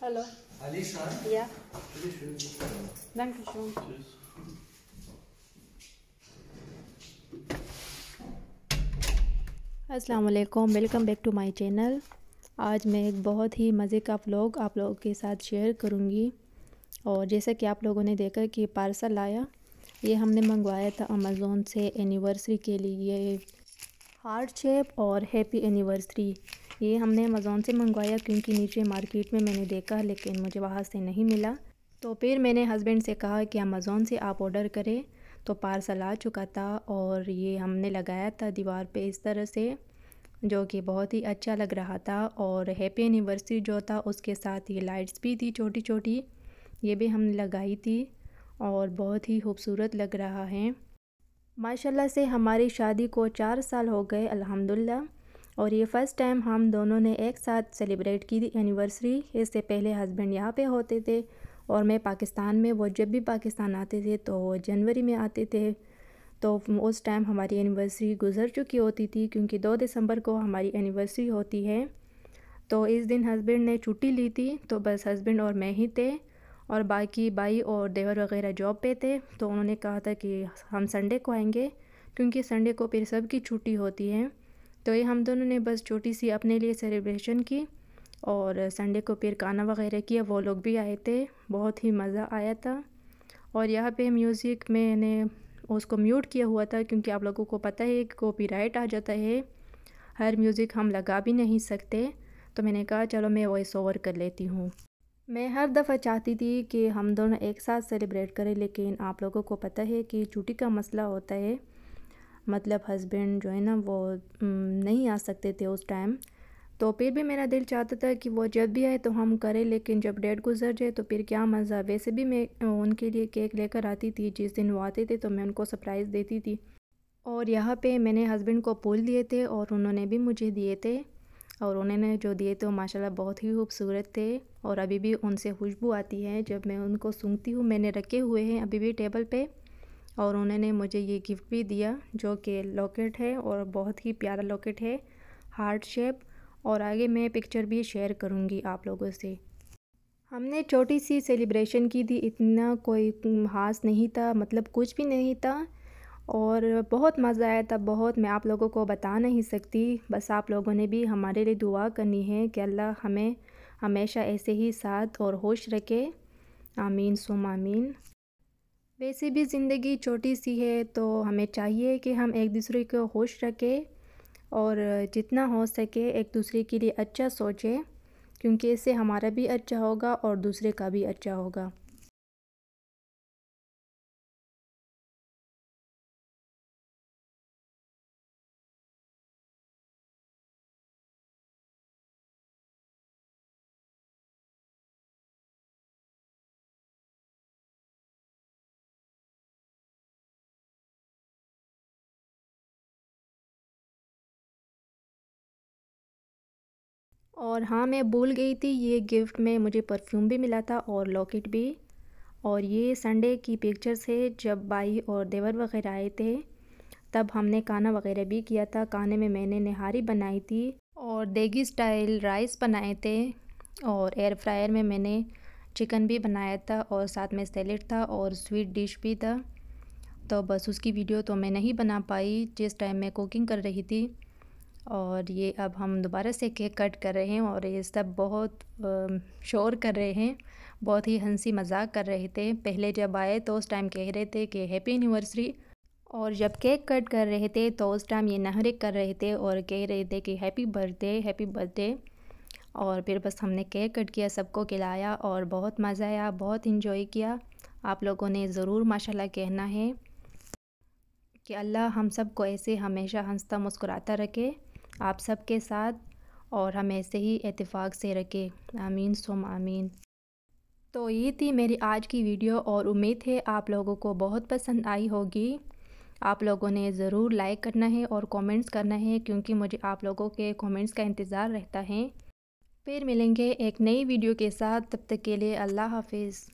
Hallo. Alicia? Ja. Bitte schön. Dankeschön. Tschüss. Aslam welcome back to my channel आज मैं एक बहुत ही मज़े का व्लॉग आप लोगों के साथ शेयर करूंगी और जैसा कि आप लोगों ने देखा कि पार्सल आया ये हमने मंगवाया था अमेज़ोन से एनिवर्सरी के लिए हार्ट शेप और हैप्पी एनिवर्सरी ये हमने अमेज़ोन से मंगवाया क्योंकि नीचे मार्केट में मैंने देखा लेकिन मुझे वहाँ से नहीं मिला तो फिर मैंने हस्बैंड से कहा कि अमेज़ोन से आप ऑर्डर करें तो पार्सल आ चुका था और ये हमने लगाया था दीवार पे इस तरह से जो कि बहुत ही अच्छा लग रहा था और हैप्पी एनिवर्सरी जो था उसके साथ ये लाइट्स भी थी छोटी छोटी ये भी हमने लगाई थी और बहुत ही खूबसूरत लग रहा है माशाल्लाह से हमारी शादी को चार साल हो गए अल्हम्दुलिल्लाह और ये फ़र्स्ट टाइम हम दोनों ने एक साथ सेलिब्रेट की थी एनिवर्सरी इससे पहले हस्बैंड यहाँ पे होते थे और मैं पाकिस्तान में वो जब भी पाकिस्तान आते थे तो वो जनवरी में आते थे तो उस टाइम हमारी एनिवर्सरी गुजर चुकी होती थी क्योंकि दो दिसंबर को हमारी एनिवर्सरी होती है तो इस दिन हस्बैंड ने छुट्टी ली थी तो बस हस्बैंड और मैं ही थे और बाकी बाई और देवर वगैरह जॉब पे थे तो उन्होंने कहा था कि हम संडे को आएंगे क्योंकि संडे को फिर सब की छुट्टी होती है तो ये हम दोनों ने बस छोटी सी अपने लिए सेलिब्रेशन की और संडे को फिर खाना वगैरह किया वो लोग भी आए थे बहुत ही मज़ा आया था और यहाँ पे म्यूज़िक मैंने उसको म्यूट किया हुआ था क्योंकि आप लोगों को पता है कि कॉपीराइट आ जाता है हर म्यूज़िक हम लगा भी नहीं सकते तो मैंने कहा चलो मैं वॉइस ओवर कर लेती हूँ मैं हर दफ़ा चाहती थी कि हम दोनों एक साथ सेलिब्रेट करें लेकिन आप लोगों को पता है कि छुट्टी का मसला होता है मतलब हस्बैंड जो है ना वो नहीं आ सकते थे उस टाइम तो फिर भी मेरा दिल चाहता था कि वो जब भी आए तो हम करें लेकिन जब डेट गुजर जाए तो फिर क्या मज़ा वैसे भी मैं उनके लिए केक लेकर आती थी जिस दिन वो आते थे तो मैं उनको सरप्राइज़ देती थी और यहाँ पे मैंने हस्बैंड को फूल दिए थे और उन्होंने भी मुझे दिए थे और उन्होंने जो दिए थे वो माशाल्लाह बहुत ही खूबसूरत थे और अभी भी उनसे खुशबू आती है जब मैं उनको सूंघती हूँ मैंने रखे हुए हैं अभी भी टेबल पर और उन्होंने मुझे ये गिफ्ट भी दिया जो कि लॉकेट है और बहुत ही प्यारा लॉकेट है हार्ट शेप और आगे मैं पिक्चर भी शेयर करूँगी आप लोगों से हमने छोटी सी सेलिब्रेशन की थी इतना कोई खास नहीं था मतलब कुछ भी नहीं था और बहुत मज़ा आया था बहुत मैं आप लोगों को बता नहीं सकती बस आप लोगों ने भी हमारे लिए दुआ करनी है कि अल्लाह हमें हमेशा ऐसे ही साथ और होश रखे आमीन सुम आमीन वैसे भी ज़िंदगी छोटी सी है तो हमें चाहिए कि हम एक दूसरे को खुश रखें और जितना हो सके एक दूसरे के लिए अच्छा सोचें क्योंकि इससे हमारा भी अच्छा होगा और दूसरे का भी अच्छा होगा और हाँ मैं भूल गई थी ये गिफ्ट में मुझे परफ्यूम भी मिला था और लॉकेट भी और ये संडे की पिक्चर्स है जब बाई और देवर वगैरह आए थे तब हमने खाना वगैरह भी किया था खाने में मैंने नहारी बनाई थी और देगी स्टाइल राइस बनाए थे और एयर फ्रायर में मैंने चिकन भी बनाया था और साथ में सैलेड था और स्वीट डिश भी था तो बस उसकी वीडियो तो मैं नहीं बना पाई जिस टाइम मैं कुकिंग कर रही थी और ये अब हम दोबारा से केक कट कर रहे हैं और ये सब बहुत शोर कर रहे हैं बहुत ही हंसी मजाक कर रहे थे पहले जब आए तो उस टाइम कह रहे थे कि हैप्पी एनिवर्सरी और जब केक कट कर रहे थे तो उस टाइम ये नहरे कर रहे थे और कह रहे थे कि हैप्पी बर्थडे हैप्पी बर्थडे और फिर बस हमने केक कट किया सबको खिलाया और बहुत मज़ा आया बहुत इन्जॉय किया आप लोगों ने ज़रूर माशाल्लाह कहना है कि अल्लाह हम सबको ऐसे हमेशा हंसता मुस्कुराता रखे आप सब के साथ और हम ऐसे ही इतफ़ाक़ से रखें आमीन सुम आमीन तो ये थी मेरी आज की वीडियो और उम्मीद है आप लोगों को बहुत पसंद आई होगी आप लोगों ने ज़रूर लाइक करना है और कमेंट्स करना है क्योंकि मुझे आप लोगों के कमेंट्स का इंतज़ार रहता है फिर मिलेंगे एक नई वीडियो के साथ तब तक के लिए अल्लाह हाफिज़